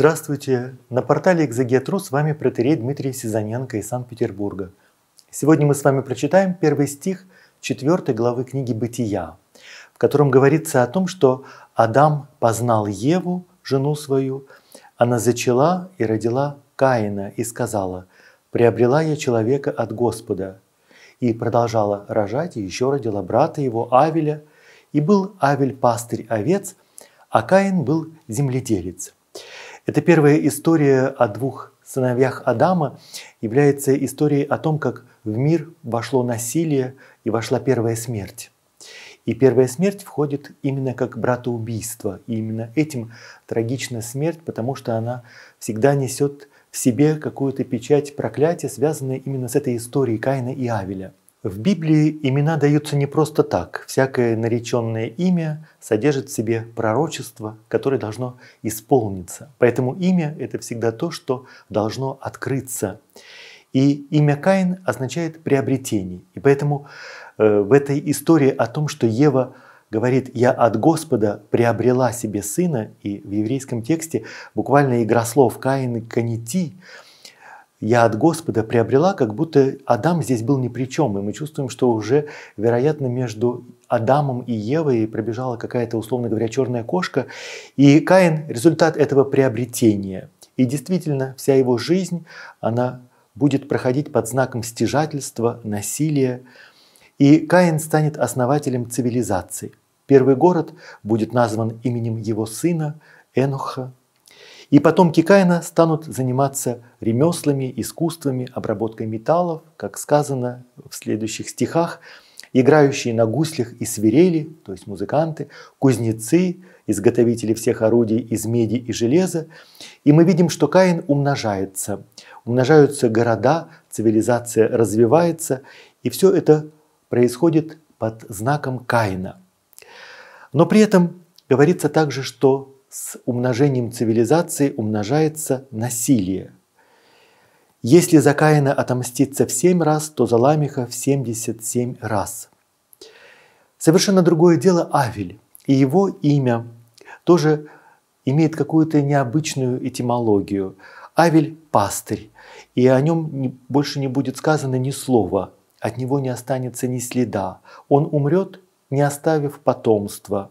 Здравствуйте! На портале «Экзегетру» с вами протерей Дмитрий Сизаненко из Санкт-Петербурга. Сегодня мы с вами прочитаем первый стих 4 главы книги «Бытия», в котором говорится о том, что Адам познал Еву, жену свою, она зачала и родила Каина и сказала, «Приобрела я человека от Господа». И продолжала рожать, и еще родила брата его Авеля. И был Авель пастырь овец, а Каин был земледелец. Эта первая история о двух сыновьях Адама является историей о том, как в мир вошло насилие и вошла первая смерть. И первая смерть входит именно как братоубийство. И именно этим трагична смерть, потому что она всегда несет в себе какую-то печать проклятия, связанную именно с этой историей Каина и Авеля. В Библии имена даются не просто так. Всякое нареченное имя содержит в себе пророчество, которое должно исполниться. Поэтому имя – это всегда то, что должно открыться. И имя Каин означает приобретение. И поэтому э, в этой истории о том, что Ева говорит «я от Господа приобрела себе сына», и в еврейском тексте буквально игра слов «Каин и Канити» я от Господа приобрела, как будто Адам здесь был ни при чем. И мы чувствуем, что уже, вероятно, между Адамом и Евой пробежала какая-то, условно говоря, черная кошка. И Каин – результат этого приобретения. И действительно, вся его жизнь, она будет проходить под знаком стяжательства, насилия. И Каин станет основателем цивилизации. Первый город будет назван именем его сына Энуха. И потомки Каина станут заниматься ремеслами, искусствами, обработкой металлов, как сказано в следующих стихах, играющие на гуслях и свирели, то есть музыканты, кузнецы, изготовители всех орудий из меди и железа. И мы видим, что Каин умножается. Умножаются города, цивилизация развивается, и все это происходит под знаком Каина. Но при этом говорится также, что с умножением цивилизации умножается насилие. Если за Каина отомстится в 7 раз, то за Ламиха в 77 раз. Совершенно другое дело Авель. И его имя тоже имеет какую-то необычную этимологию. Авель – пастырь, и о нем больше не будет сказано ни слова, от него не останется ни следа. Он умрет, не оставив потомства.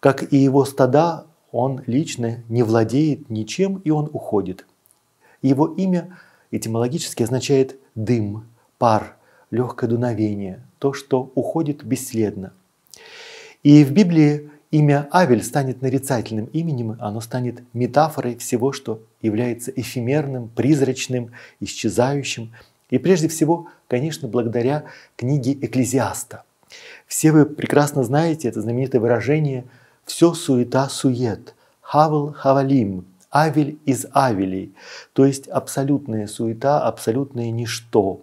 Как и его стада, он лично не владеет ничем, и он уходит. Его имя этимологически означает «дым», «пар», «легкое дуновение», то, что уходит бесследно. И в Библии имя Авель станет нарицательным именем, оно станет метафорой всего, что является эфемерным, призрачным, исчезающим. И прежде всего, конечно, благодаря книге Экклезиаста. Все вы прекрасно знаете это знаменитое выражение – все суета-сует, хавл-хавалим, авель из авелей, то есть абсолютная суета, абсолютное ничто.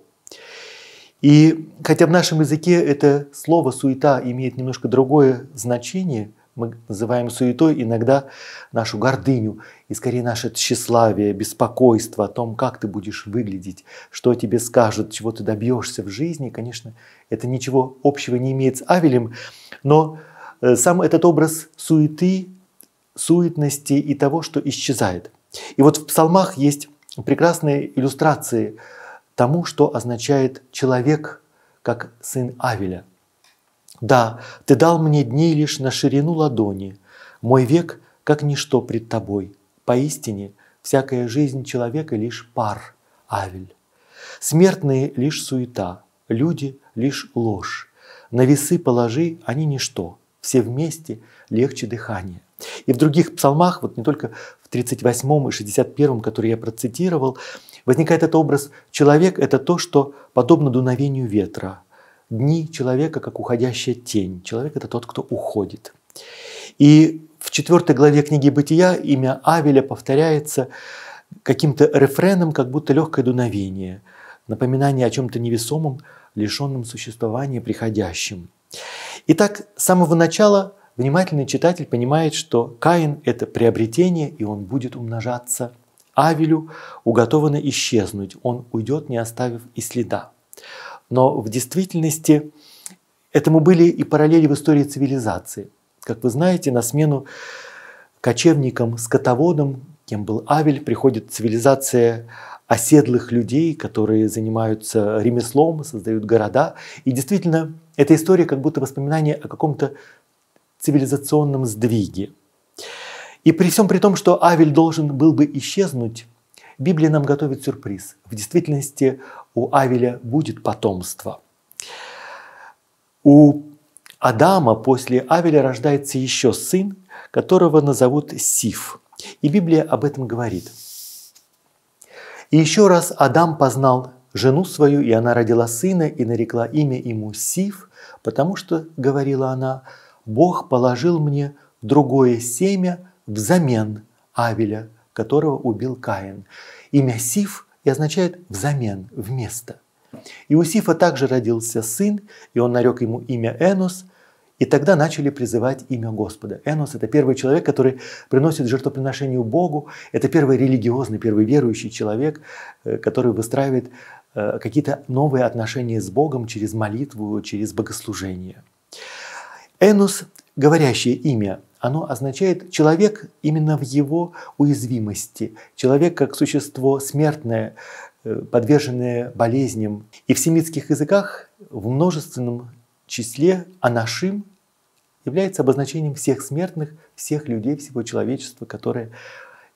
И хотя в нашем языке это слово «суета» имеет немножко другое значение, мы называем суетой иногда нашу гордыню и скорее наше тщеславие, беспокойство о том, как ты будешь выглядеть, что тебе скажут, чего ты добьешься в жизни. Конечно, это ничего общего не имеет с Авелем, но Э, сам этот образ суеты, суетности и того, что исчезает. И вот в псалмах есть прекрасные иллюстрации тому, что означает человек как сын Авеля. «Да, ты дал мне дни лишь на ширину ладони, мой век как ничто пред тобой. Поистине, всякая жизнь человека лишь пар, Авель. Смертные лишь суета, люди лишь ложь. На весы положи, они ничто все вместе легче дыхание. И в других псалмах, вот не только в 38 и 61, которые я процитировал, возникает этот образ «человек – это то, что подобно дуновению ветра». Дни человека, как уходящая тень. Человек – это тот, кто уходит. И в четвертой главе книги «Бытия» имя Авеля повторяется каким-то рефреном, как будто легкое дуновение, напоминание о чем-то невесомом, лишенном существования, приходящем. Итак, с самого начала внимательный читатель понимает, что Каин – это приобретение, и он будет умножаться. Авелю уготовано исчезнуть, он уйдет, не оставив и следа. Но в действительности этому были и параллели в истории цивилизации. Как вы знаете, на смену кочевникам, скотоводам, кем был Авель, приходит цивилизация оседлых людей, которые занимаются ремеслом, создают города. И действительно, эта история как будто воспоминание о каком-то цивилизационном сдвиге. И при всем при том, что Авель должен был бы исчезнуть, Библия нам готовит сюрприз. В действительности у Авеля будет потомство. У Адама после Авеля рождается еще сын, которого назовут Сиф. И Библия об этом говорит – и еще раз Адам познал жену свою, и она родила сына, и нарекла имя ему Сив, потому что, говорила она, Бог положил мне другое семя взамен Авеля, которого убил Каин. Имя Сив и означает «взамен», «вместо». И у Сифа также родился сын, и он нарек ему имя Энос – и тогда начали призывать имя Господа. Энос – это первый человек, который приносит жертвоприношение Богу. Это первый религиозный, первый верующий человек, э, который выстраивает э, какие-то новые отношения с Богом через молитву, через богослужение. Энос, говорящее имя, оно означает человек именно в его уязвимости, человек как существо смертное, э, подверженное болезням. И в семитских языках в множественном числе анашим является обозначением всех смертных, всех людей, всего человечества, которое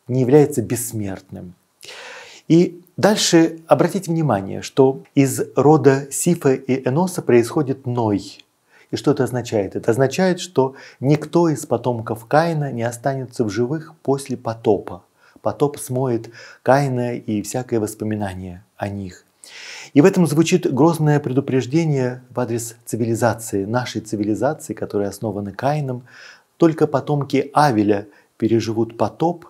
не является бессмертным. И дальше обратите внимание, что из рода Сифа и Эноса происходит Ной. И что это означает? Это означает, что никто из потомков Каина не останется в живых после потопа. Потоп смоет Каина и всякое воспоминание о них. И в этом звучит грозное предупреждение в адрес цивилизации, нашей цивилизации, которая основана Каином. Только потомки Авеля переживут потоп,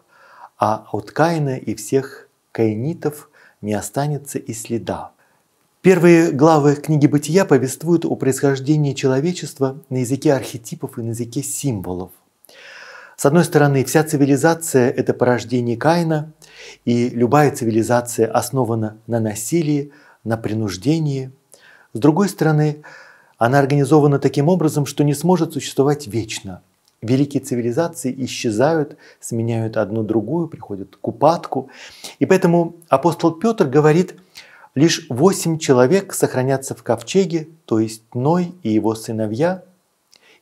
а от Каина и всех каинитов не останется и следа. Первые главы книги «Бытия» повествуют о происхождении человечества на языке архетипов и на языке символов. С одной стороны, вся цивилизация – это порождение Каина, и любая цивилизация основана на насилии, на принуждении. С другой стороны, она организована таким образом, что не сможет существовать вечно. Великие цивилизации исчезают, сменяют одну другую, приходят к упадку. И поэтому апостол Петр говорит, лишь восемь человек сохранятся в ковчеге, то есть Ной и его сыновья.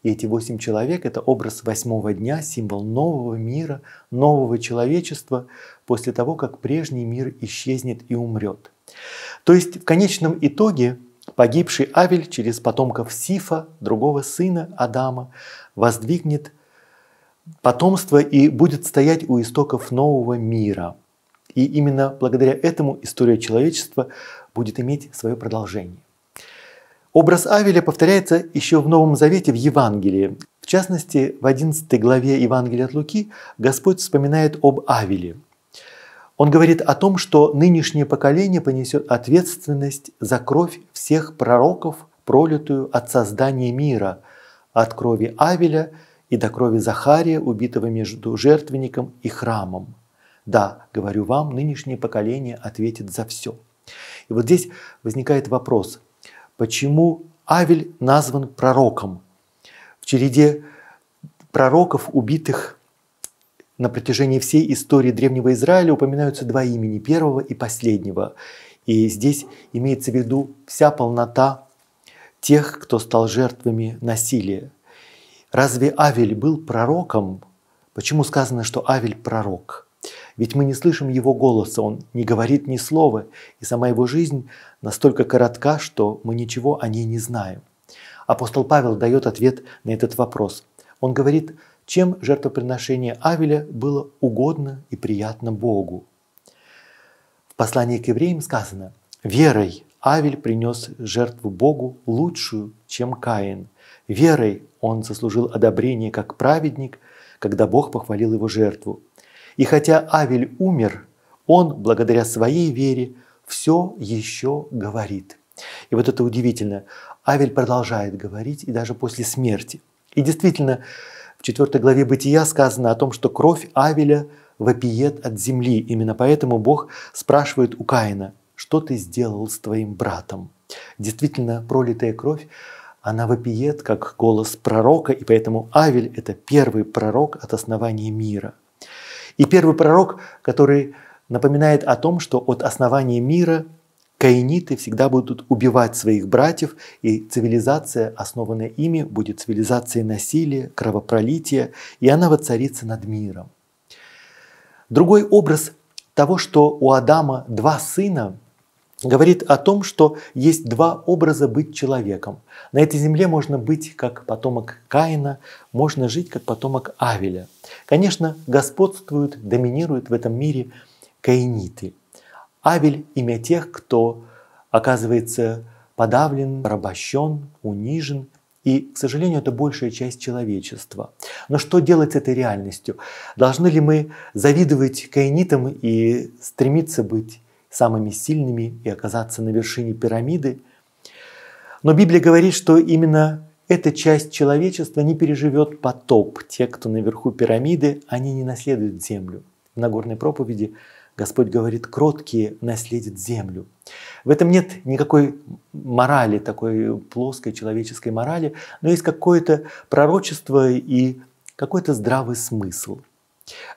И эти восемь человек – это образ восьмого дня, символ нового мира, нового человечества, после того, как прежний мир исчезнет и умрет – то есть в конечном итоге погибший Авель через потомков Сифа, другого сына Адама, воздвигнет потомство и будет стоять у истоков нового мира. И именно благодаря этому история человечества будет иметь свое продолжение. Образ Авеля повторяется еще в Новом Завете в Евангелии. В частности, в 11 главе Евангелия от Луки Господь вспоминает об Авеле – он говорит о том, что нынешнее поколение понесет ответственность за кровь всех пророков, пролитую от создания мира, от крови Авеля и до крови Захария, убитого между жертвенником и храмом. Да, говорю вам, нынешнее поколение ответит за все. И вот здесь возникает вопрос, почему Авель назван пророком? В череде пророков, убитых на протяжении всей истории Древнего Израиля упоминаются два имени, первого и последнего. И здесь имеется в виду вся полнота тех, кто стал жертвами насилия. Разве Авель был пророком? Почему сказано, что Авель пророк? Ведь мы не слышим его голоса, он не говорит ни слова, и сама его жизнь настолько коротка, что мы ничего о ней не знаем. Апостол Павел дает ответ на этот вопрос. Он говорит, чем жертвоприношение Авеля было угодно и приятно Богу. В послании к евреям сказано «Верой Авель принес жертву Богу лучшую, чем Каин. Верой он заслужил одобрение как праведник, когда Бог похвалил его жертву. И хотя Авель умер, он, благодаря своей вере, все еще говорит. И вот это удивительно. Авель продолжает говорить и даже после смерти. И действительно, в 4 главе Бытия сказано о том, что кровь Авеля вопиет от земли. Именно поэтому Бог спрашивает у Каина, что ты сделал с твоим братом? Действительно, пролитая кровь, она вопиет, как голос пророка, и поэтому Авель – это первый пророк от основания мира. И первый пророк, который напоминает о том, что от основания мира Каиниты всегда будут убивать своих братьев, и цивилизация, основанная ими, будет цивилизацией насилия, кровопролития, и она воцарится над миром. Другой образ того, что у Адама два сына, говорит о том, что есть два образа быть человеком. На этой земле можно быть как потомок Каина, можно жить как потомок Авеля. Конечно, господствуют, доминируют в этом мире каиниты – Авель – имя тех, кто оказывается подавлен, порабощен, унижен. И, к сожалению, это большая часть человечества. Но что делать с этой реальностью? Должны ли мы завидовать каинитам и стремиться быть самыми сильными и оказаться на вершине пирамиды? Но Библия говорит, что именно эта часть человечества не переживет потоп. Те, кто наверху пирамиды, они не наследуют землю. В Нагорной проповеди Господь говорит, кроткие наследят землю. В этом нет никакой морали, такой плоской человеческой морали, но есть какое-то пророчество и какой-то здравый смысл.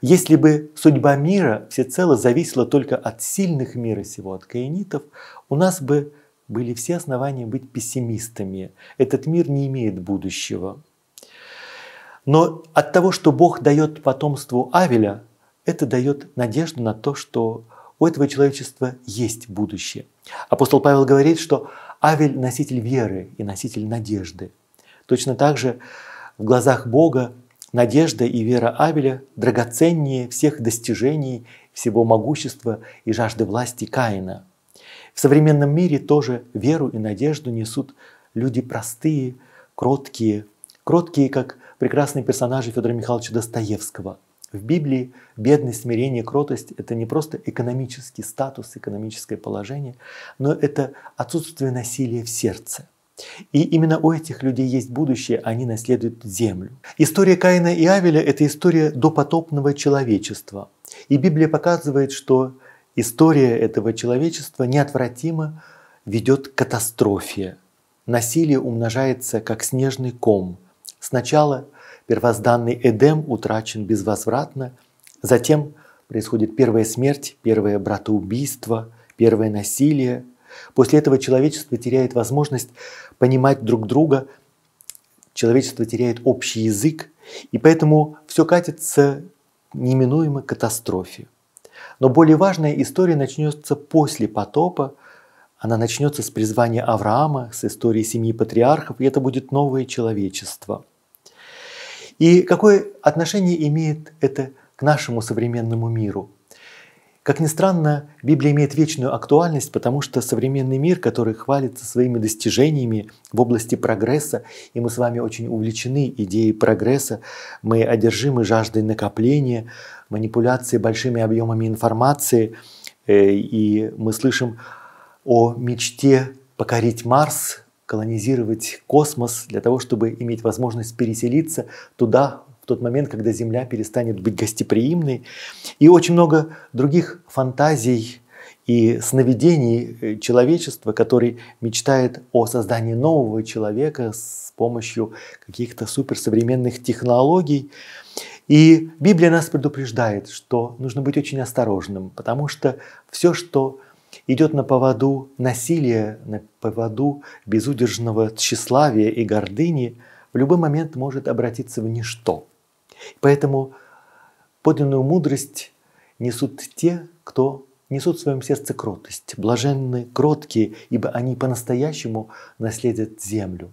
Если бы судьба мира всецело зависела только от сильных мира сего, от каинитов, у нас бы были все основания быть пессимистами. Этот мир не имеет будущего. Но от того, что Бог дает потомству Авеля, это дает надежду на то, что у этого человечества есть будущее. Апостол Павел говорит, что Авель – носитель веры и носитель надежды. Точно так же в глазах Бога надежда и вера Авеля драгоценнее всех достижений, всего могущества и жажды власти Каина. В современном мире тоже веру и надежду несут люди простые, кроткие, кроткие, как прекрасные персонажи Федора Михайловича Достоевского – в Библии бедность, смирение, кротость – это не просто экономический статус, экономическое положение, но это отсутствие насилия в сердце. И именно у этих людей есть будущее, а они наследуют землю. История Каина и Авеля – это история допотопного человечества. И Библия показывает, что история этого человечества неотвратимо ведет к катастрофе. Насилие умножается, как снежный ком. Сначала Первозданный Эдем утрачен безвозвратно. Затем происходит первая смерть, первое братоубийство, первое насилие. После этого человечество теряет возможность понимать друг друга, человечество теряет общий язык, и поэтому все катится неминуемо к катастрофе. Но более важная история начнется после потопа, она начнется с призвания Авраама, с истории семьи патриархов, и это будет новое человечество – и какое отношение имеет это к нашему современному миру? Как ни странно, Библия имеет вечную актуальность, потому что современный мир, который хвалится своими достижениями в области прогресса, и мы с вами очень увлечены идеей прогресса, мы одержимы жаждой накопления, манипуляции большими объемами информации, э, и мы слышим о мечте покорить Марс, колонизировать космос для того, чтобы иметь возможность переселиться туда, в тот момент, когда Земля перестанет быть гостеприимной. И очень много других фантазий и сновидений э, человечества, который мечтает о создании нового человека с помощью каких-то суперсовременных технологий. И Библия нас предупреждает, что нужно быть очень осторожным, потому что все, что идет на поводу насилия, на поводу безудержного тщеславия и гордыни, в любой момент может обратиться в ничто. Поэтому подлинную мудрость несут те, кто несут в своем сердце кротость. Блаженны кроткие, ибо они по-настоящему наследят землю.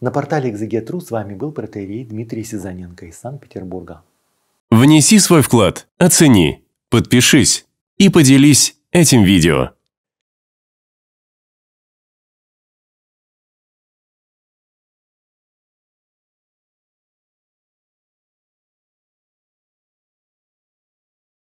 На портале «Экзегетру» с вами был протеерей Дмитрий Сизаненко из Санкт-Петербурга. Внеси свой вклад, оцени, подпишись и поделись этим видео.